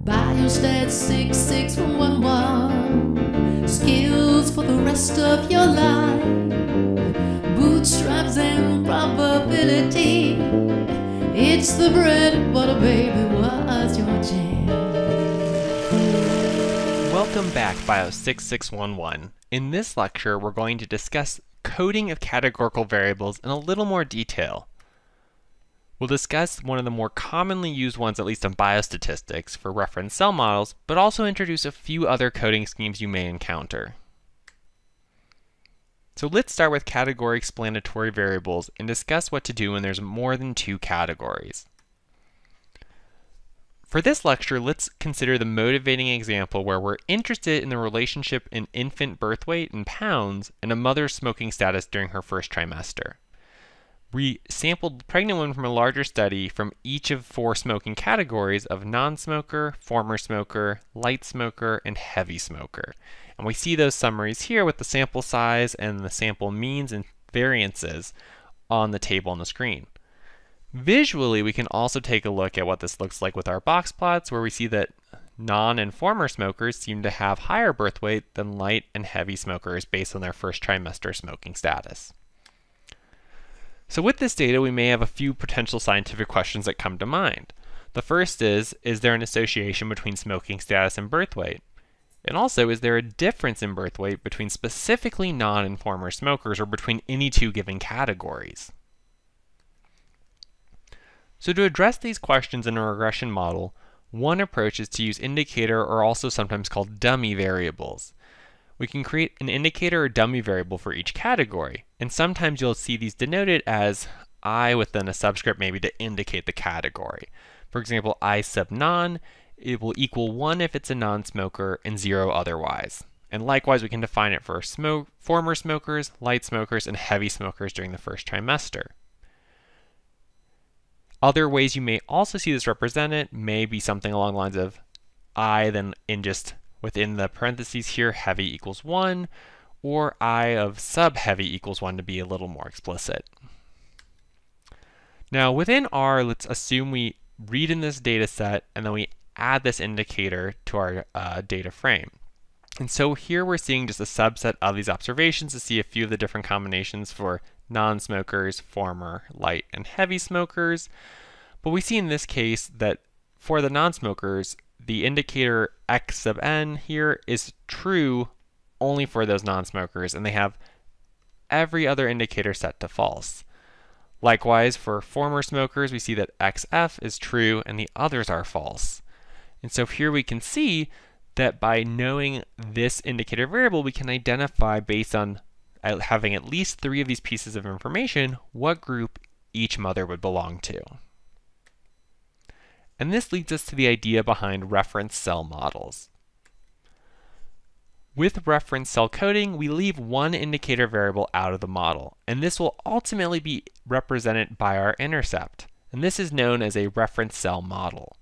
Biostat 66111 Skills for the rest of your life Bootstraps and probability It's the bread butter baby was your jam? Welcome back Bio 6611. In this lecture we're going to discuss coding of categorical variables in a little more detail. We'll discuss one of the more commonly used ones, at least in biostatistics, for reference cell models, but also introduce a few other coding schemes you may encounter. So let's start with category explanatory variables and discuss what to do when there's more than two categories. For this lecture, let's consider the motivating example where we're interested in the relationship in infant birth weight in pounds and a mother's smoking status during her first trimester we sampled pregnant women from a larger study from each of four smoking categories of non smoker, former smoker, light smoker, and heavy smoker. And we see those summaries here with the sample size and the sample means and variances on the table on the screen. Visually, we can also take a look at what this looks like with our box plots, where we see that non and former smokers seem to have higher birth weight than light and heavy smokers based on their first trimester smoking status. So with this data, we may have a few potential scientific questions that come to mind. The first is, is there an association between smoking status and birth weight? And also, is there a difference in birth weight between specifically non and former smokers or between any two given categories? So to address these questions in a regression model, one approach is to use indicator or also sometimes called dummy variables we can create an indicator or dummy variable for each category. And sometimes you'll see these denoted as i within a subscript maybe to indicate the category. For example, i sub non, it will equal 1 if it's a non-smoker and 0 otherwise. And likewise, we can define it for smoke, former smokers, light smokers, and heavy smokers during the first trimester. Other ways you may also see this represented may be something along the lines of I then in just within the parentheses here heavy equals 1, or I of sub heavy equals 1 to be a little more explicit. Now within R, let's assume we read in this data set and then we add this indicator to our uh, data frame. And so here we're seeing just a subset of these observations to see a few of the different combinations for non-smokers, former, light, and heavy smokers. But we see in this case that for the non-smokers, the indicator x sub n here is true only for those non-smokers, and they have every other indicator set to false. Likewise, for former smokers, we see that xf is true and the others are false. And so here we can see that by knowing this indicator variable, we can identify based on uh, having at least three of these pieces of information, what group each mother would belong to. And this leads us to the idea behind reference cell models. With reference cell coding, we leave one indicator variable out of the model, and this will ultimately be represented by our intercept, and this is known as a reference cell model.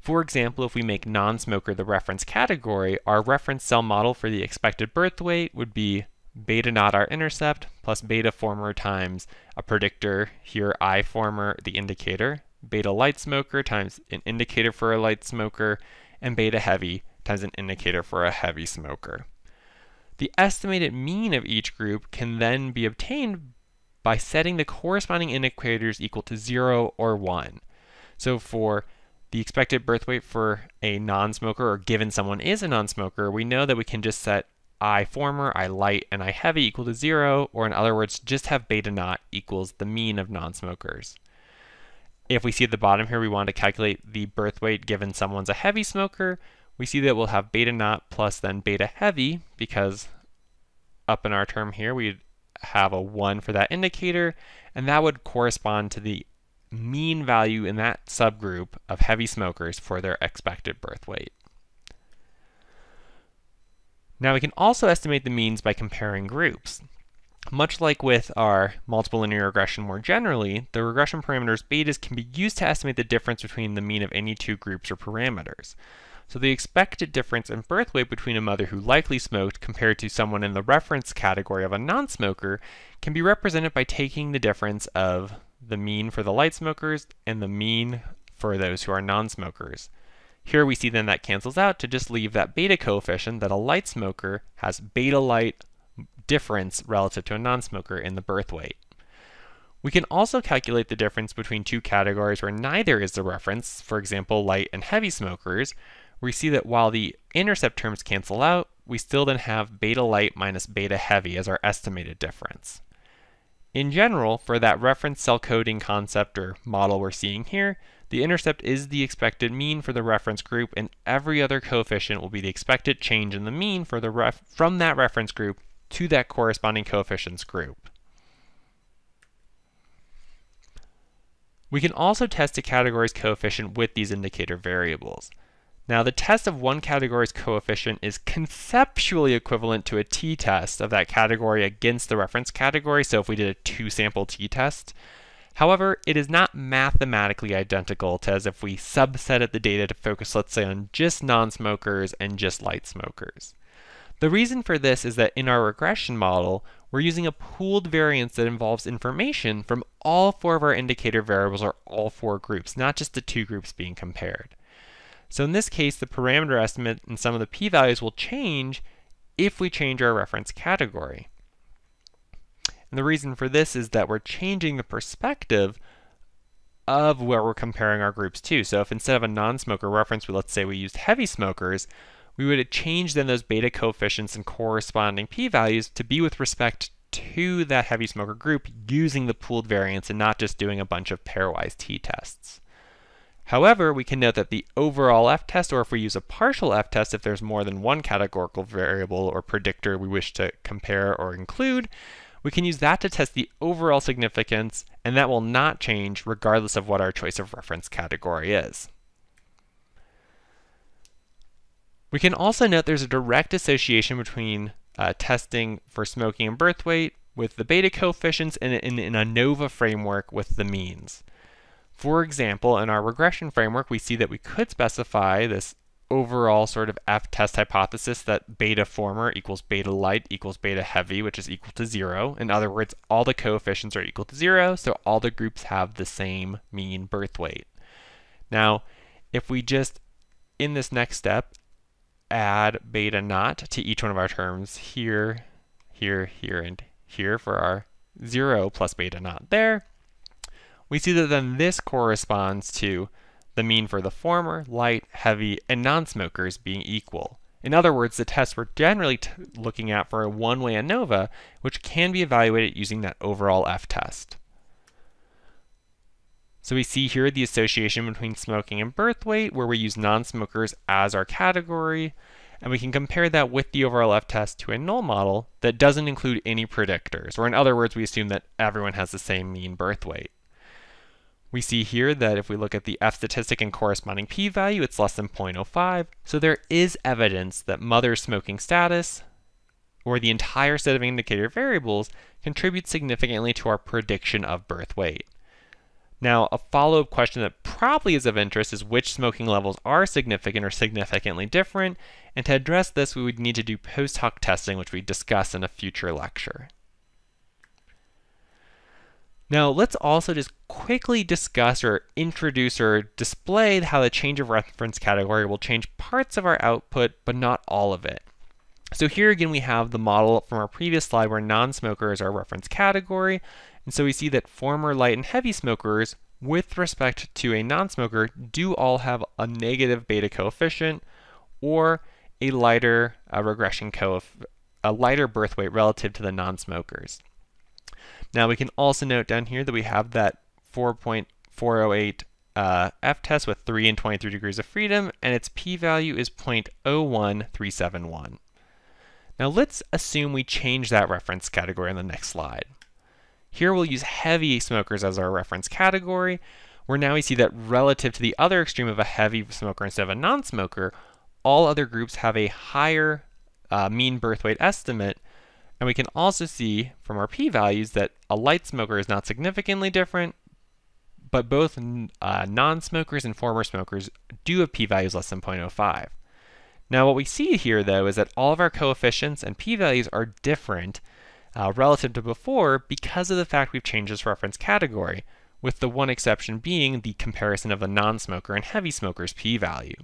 For example, if we make non-smoker the reference category, our reference cell model for the expected birth weight would be beta not our intercept plus beta former times a predictor, here I former, the indicator, beta light smoker times an indicator for a light smoker, and beta heavy times an indicator for a heavy smoker. The estimated mean of each group can then be obtained by setting the corresponding indicators equal to 0 or 1. So for the expected birth weight for a non smoker, or given someone is a non smoker, we know that we can just set I former, I light, and I heavy equal to 0, or in other words, just have beta naught equals the mean of non smokers. If we see at the bottom here, we want to calculate the birth weight given someone's a heavy smoker. We see that we'll have beta naught plus then beta heavy because up in our term here, we have a 1 for that indicator, and that would correspond to the mean value in that subgroup of heavy smokers for their expected birth weight. Now we can also estimate the means by comparing groups. Much like with our multiple linear regression more generally, the regression parameters betas can be used to estimate the difference between the mean of any two groups or parameters. So the expected difference in birth weight between a mother who likely smoked compared to someone in the reference category of a non-smoker can be represented by taking the difference of the mean for the light smokers and the mean for those who are non-smokers. Here we see then that cancels out to just leave that beta coefficient that a light smoker has beta light difference relative to a non-smoker in the birth weight. We can also calculate the difference between two categories where neither is the reference, for example, light and heavy smokers. We see that while the intercept terms cancel out, we still then have beta light minus beta heavy as our estimated difference. In general, for that reference cell coding concept or model we're seeing here, the intercept is the expected mean for the reference group and every other coefficient will be the expected change in the mean for the from that reference group to that corresponding coefficients group. We can also test a category's coefficient with these indicator variables. Now the test of one category's coefficient is conceptually equivalent to a t-test of that category against the reference category, so if we did a two-sample t-test. However, it is not mathematically identical to as if we subsetted the data to focus, let's say, on just non-smokers and just light smokers. The reason for this is that in our regression model, we're using a pooled variance that involves information from all four of our indicator variables or all four groups, not just the two groups being compared. So in this case, the parameter estimate and some of the p-values will change if we change our reference category. And the reason for this is that we're changing the perspective of where we're comparing our groups to. So if instead of a non-smoker reference, we, let's say we used heavy smokers, we would change then those beta coefficients and corresponding p-values to be with respect to that heavy smoker group using the pooled variance and not just doing a bunch of pairwise t-tests. However, we can note that the overall f-test, or if we use a partial f-test, if there's more than one categorical variable or predictor we wish to compare or include, we can use that to test the overall significance, and that will not change regardless of what our choice of reference category is. We can also note there's a direct association between uh, testing for smoking and birth weight with the beta coefficients and in a ANOVA framework with the means. For example, in our regression framework, we see that we could specify this overall sort of F test hypothesis that beta former equals beta light equals beta heavy, which is equal to zero. In other words, all the coefficients are equal to zero, so all the groups have the same mean birth weight. Now, if we just, in this next step, add beta naught to each one of our terms here, here, here, and here for our 0 plus beta naught there, we see that then this corresponds to the mean for the former, light, heavy, and non-smokers being equal. In other words, the tests we're generally looking at for a one-way ANOVA, which can be evaluated using that overall F-test. So we see here the association between smoking and birth weight, where we use non-smokers as our category, and we can compare that with the overall F test to a null model that doesn't include any predictors, or in other words, we assume that everyone has the same mean birth weight. We see here that if we look at the F statistic and corresponding p-value, it's less than 0.05, so there is evidence that mother's smoking status, or the entire set of indicator variables, contributes significantly to our prediction of birth weight. Now, a follow up question that probably is of interest is which smoking levels are significant or significantly different, and to address this, we would need to do post hoc testing, which we discuss in a future lecture. Now let's also just quickly discuss or introduce or display how the change of reference category will change parts of our output, but not all of it. So here again we have the model from our previous slide where non-smoker is our reference category, and so we see that former light and heavy smokers, with respect to a non-smoker, do all have a negative beta coefficient or a lighter uh, regression coefficient a lighter birth weight relative to the non-smokers. Now we can also note down here that we have that 4.408 uh, f-test with 3 and 23 degrees of freedom, and its p-value is 0.01371. Now let's assume we change that reference category on the next slide. Here we'll use heavy smokers as our reference category, where now we see that relative to the other extreme of a heavy smoker instead of a non-smoker, all other groups have a higher uh, mean birth weight estimate, and we can also see from our p-values that a light smoker is not significantly different, but both uh, non-smokers and former smokers do have p-values less than 0.05. Now what we see here though is that all of our coefficients and p-values are different, uh, relative to before because of the fact we've changed this reference category, with the one exception being the comparison of the non-smoker and heavy smoker's p-value.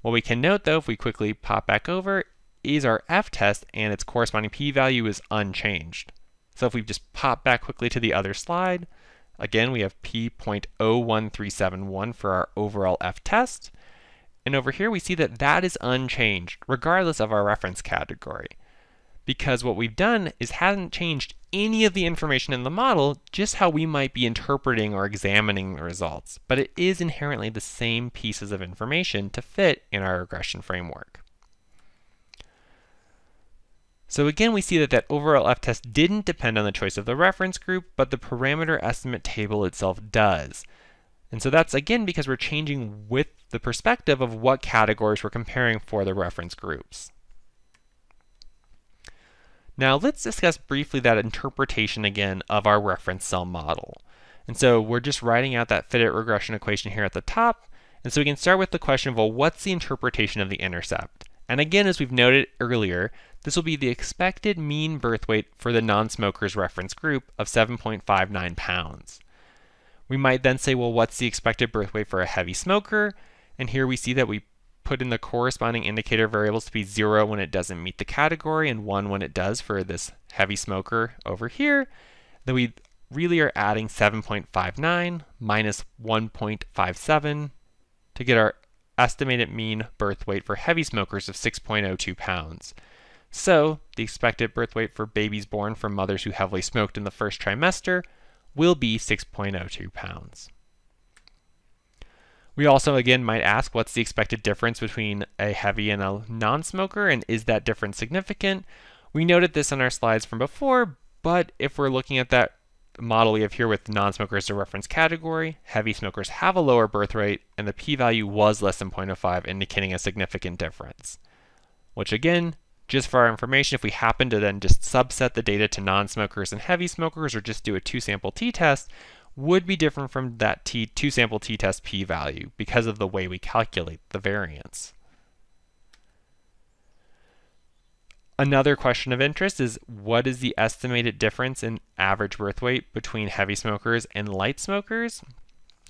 What we can note though, if we quickly pop back over, is our f-test and its corresponding p-value is unchanged. So if we just pop back quickly to the other slide, again we have p.01371 for our overall f-test, and over here we see that that is unchanged, regardless of our reference category because what we've done is hadn't changed any of the information in the model, just how we might be interpreting or examining the results. But it is inherently the same pieces of information to fit in our regression framework. So again, we see that that overall f-test didn't depend on the choice of the reference group, but the parameter estimate table itself does. And so that's again because we're changing with the perspective of what categories we're comparing for the reference groups. Now let's discuss briefly that interpretation again of our reference cell model. And so we're just writing out that fitted regression equation here at the top. And so we can start with the question of, well, what's the interpretation of the intercept? And again, as we've noted earlier, this will be the expected mean birth weight for the non-smokers reference group of 7.59 pounds. We might then say, well, what's the expected birth weight for a heavy smoker? And here we see that we put in the corresponding indicator variables to be 0 when it doesn't meet the category and 1 when it does for this heavy smoker over here, then we really are adding 7.59 minus 1.57 to get our estimated mean birth weight for heavy smokers of 6.02 pounds. So, the expected birth weight for babies born from mothers who heavily smoked in the first trimester will be 6.02 pounds. We also, again, might ask what's the expected difference between a heavy and a non smoker, and is that difference significant? We noted this on our slides from before, but if we're looking at that model we have here with non smokers as a reference category, heavy smokers have a lower birth rate, and the p value was less than 0.05, indicating a significant difference. Which, again, just for our information, if we happen to then just subset the data to non smokers and heavy smokers, or just do a two sample t test, would be different from that t two sample t-test p-value because of the way we calculate the variance. Another question of interest is what is the estimated difference in average birth weight between heavy smokers and light smokers?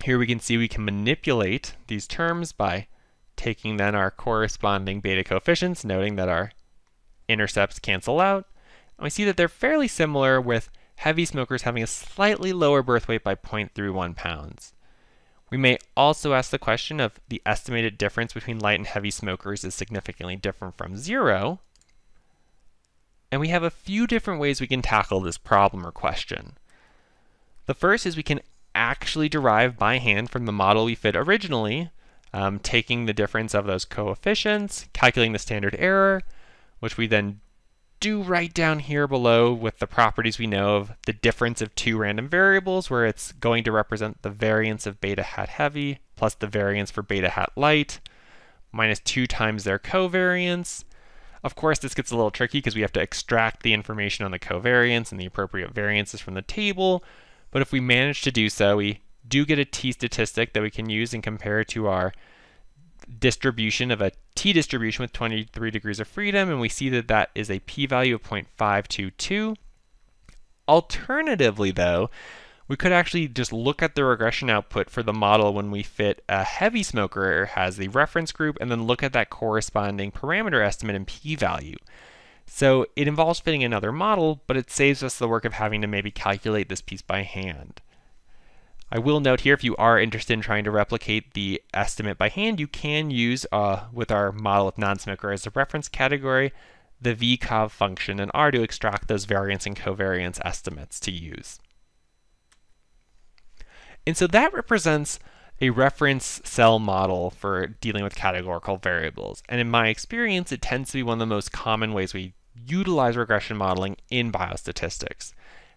Here we can see we can manipulate these terms by taking then our corresponding beta coefficients, noting that our intercepts cancel out. And we see that they're fairly similar with heavy smokers having a slightly lower birth weight by 0.31 pounds. We may also ask the question of the estimated difference between light and heavy smokers is significantly different from zero. And we have a few different ways we can tackle this problem or question. The first is we can actually derive by hand from the model we fit originally, um, taking the difference of those coefficients, calculating the standard error, which we then do write down here below with the properties we know of the difference of two random variables where it's going to represent the variance of beta hat heavy plus the variance for beta hat light minus 2 times their covariance. Of course, this gets a little tricky because we have to extract the information on the covariance and the appropriate variances from the table, but if we manage to do so, we do get a t-statistic that we can use and compare to our distribution of a t-distribution with 23 degrees of freedom, and we see that that is a p-value of 0.522. Alternatively, though, we could actually just look at the regression output for the model when we fit a heavy smoker has the reference group and then look at that corresponding parameter estimate and p-value. So it involves fitting another model, but it saves us the work of having to maybe calculate this piece by hand. I will note here if you are interested in trying to replicate the estimate by hand, you can use uh, with our model of non smoker as a reference category the VCOV function in R to extract those variance and covariance estimates to use. And so that represents a reference cell model for dealing with categorical variables. And in my experience, it tends to be one of the most common ways we utilize regression modeling in biostatistics.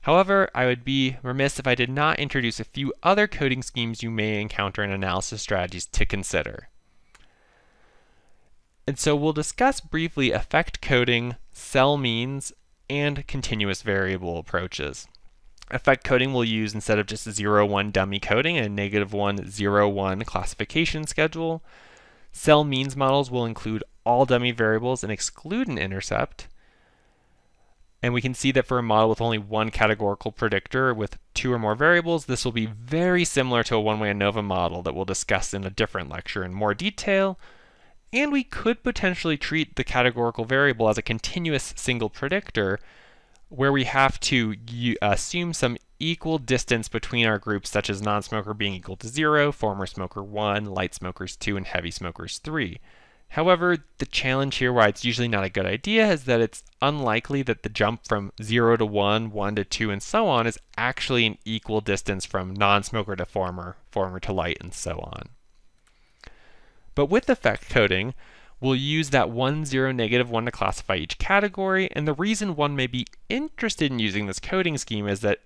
However, I would be remiss if I did not introduce a few other coding schemes you may encounter in analysis strategies to consider. And so we'll discuss briefly effect coding, cell means, and continuous variable approaches. Effect coding we'll use instead of just 0, 1 dummy coding and negative 1, 0, 1 classification schedule. Cell means models will include all dummy variables and exclude an intercept. And we can see that for a model with only one categorical predictor with two or more variables, this will be very similar to a one-way ANOVA model that we'll discuss in a different lecture in more detail. And we could potentially treat the categorical variable as a continuous single predictor where we have to assume some equal distance between our groups, such as non-smoker being equal to zero, former smoker one, light smokers two, and heavy smokers three. However, the challenge here why it's usually not a good idea is that it's unlikely that the jump from 0 to 1, 1 to 2, and so on is actually an equal distance from non-smoker to former, former to light, and so on. But with effect coding, we'll use that 1, 0, negative 1 to classify each category, and the reason one may be interested in using this coding scheme is that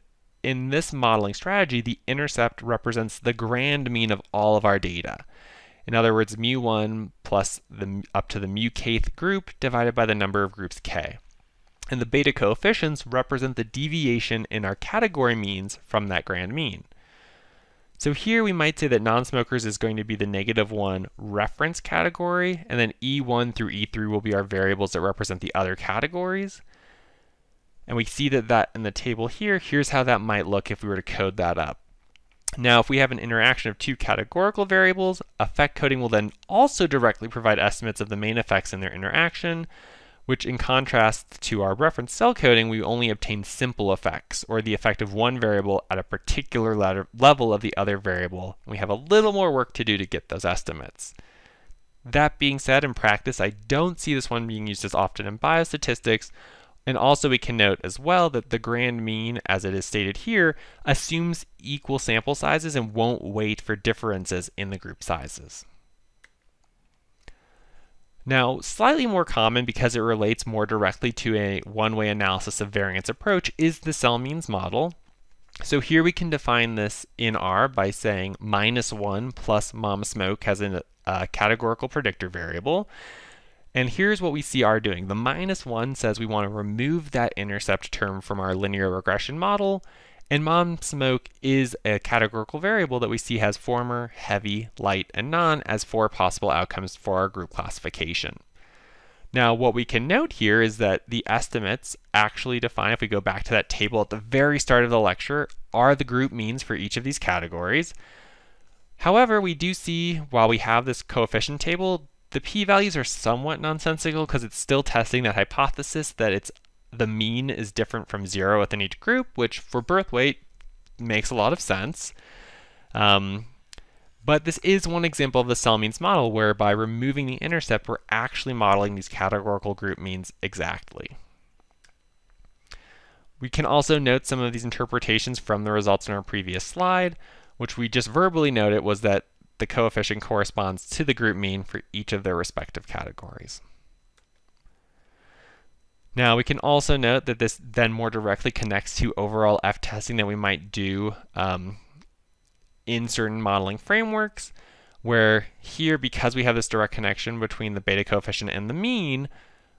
in this modeling strategy, the intercept represents the grand mean of all of our data. In other words, mu1 plus the, up to the mu kth group divided by the number of groups k. And the beta coefficients represent the deviation in our category means from that grand mean. So here we might say that non-smokers is going to be the negative 1 reference category, and then E1 through E3 will be our variables that represent the other categories. And we see that, that in the table here, here's how that might look if we were to code that up. Now, if we have an interaction of two categorical variables, effect coding will then also directly provide estimates of the main effects in their interaction, which in contrast to our reference cell coding, we only obtain simple effects, or the effect of one variable at a particular level of the other variable. we have a little more work to do to get those estimates. That being said, in practice, I don't see this one being used as often in biostatistics, and also we can note as well that the grand mean, as it is stated here, assumes equal sample sizes and won't wait for differences in the group sizes. Now, slightly more common because it relates more directly to a one-way analysis of variance approach is the cell means model. So here we can define this in R by saying minus 1 plus mom smoke has a categorical predictor variable. And here's what we see R doing. The minus 1 says we want to remove that intercept term from our linear regression model, and mom smoke is a categorical variable that we see has former, heavy, light, and non as four possible outcomes for our group classification. Now, what we can note here is that the estimates actually define, if we go back to that table at the very start of the lecture, are the group means for each of these categories. However, we do see, while we have this coefficient table, the p-values are somewhat nonsensical because it's still testing that hypothesis that it's the mean is different from zero within each group, which for birth weight makes a lot of sense. Um, but this is one example of the cell means model where by removing the intercept, we're actually modeling these categorical group means exactly. We can also note some of these interpretations from the results in our previous slide, which we just verbally noted was that the coefficient corresponds to the group mean for each of their respective categories. Now we can also note that this then more directly connects to overall F testing that we might do um, in certain modeling frameworks, where here, because we have this direct connection between the beta coefficient and the mean,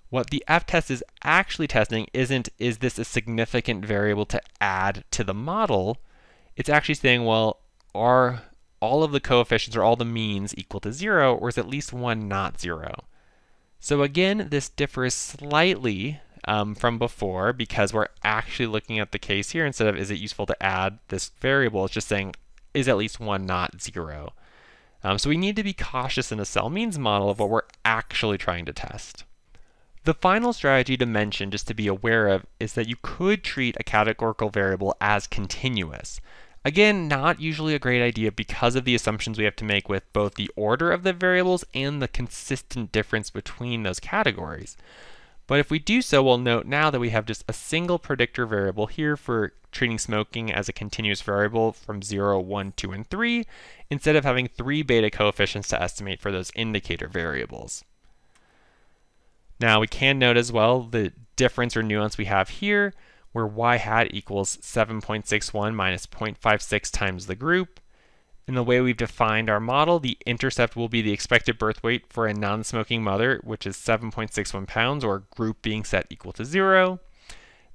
what the F test is actually testing isn't, is this a significant variable to add to the model? It's actually saying, well, are all of the coefficients or all the means equal to 0, or is at least one not 0? So again, this differs slightly um, from before because we're actually looking at the case here instead of is it useful to add this variable, it's just saying is at least one not 0. Um, so we need to be cautious in a cell means model of what we're actually trying to test. The final strategy to mention, just to be aware of, is that you could treat a categorical variable as continuous. Again, not usually a great idea because of the assumptions we have to make with both the order of the variables and the consistent difference between those categories. But if we do so, we'll note now that we have just a single predictor variable here for treating smoking as a continuous variable from 0, 1, 2, and 3, instead of having three beta coefficients to estimate for those indicator variables. Now we can note as well the difference or nuance we have here where y hat equals 7.61 minus 0.56 times the group. In the way we've defined our model, the intercept will be the expected birth weight for a non-smoking mother, which is 7.61 pounds, or group being set equal to zero.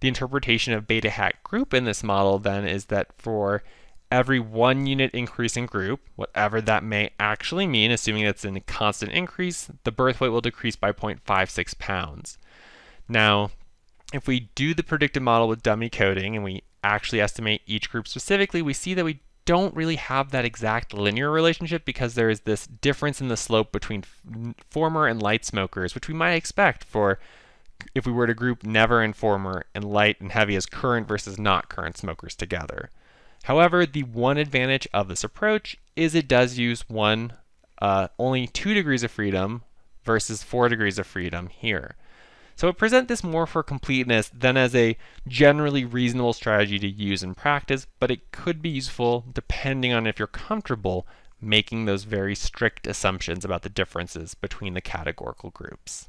The interpretation of beta hat group in this model then is that for every one unit increase in group, whatever that may actually mean, assuming that's in a constant increase, the birth weight will decrease by 0.56 pounds. Now, if we do the predictive model with dummy coding and we actually estimate each group specifically, we see that we don't really have that exact linear relationship because there is this difference in the slope between former and light smokers, which we might expect for if we were to group never and former and light and heavy as current versus not current smokers together. However, the one advantage of this approach is it does use one, uh, only two degrees of freedom versus four degrees of freedom here. So I present this more for completeness than as a generally reasonable strategy to use in practice, but it could be useful depending on if you're comfortable making those very strict assumptions about the differences between the categorical groups.